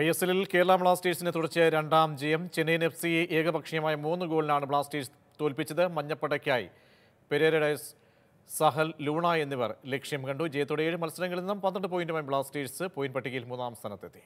I S എല്ലിൽ കേരള ബ്ലാസ്റ്റേഴ്സിന് തുടർച്ചയായ രണ്ടാം ജയം ചെന്നൈയിൻ എഫ് സിയെ ഏകപക്ഷീയമായ മൂന്ന് ഗോളിനാണ് ബ്ലാസ്റ്റേഴ്സ് തോൽപ്പിച്ചത് മഞ്ഞപ്പടയ്ക്കായി പെരേരഡൈസ് സഹൽ ലൂണ എന്നിവർ ലക്ഷ്യം കണ്ടു ജയത്തോടെ ഏഴ് മത്സരങ്ങളിൽ നിന്നും പന്ത്രണ്ട് പോയിന്റുമായി ബ്ലാസ്റ്റേഴ്സ് പോയിന്റ് പട്ടികയിൽ മൂന്നാം സ്ഥാനത്തെത്തി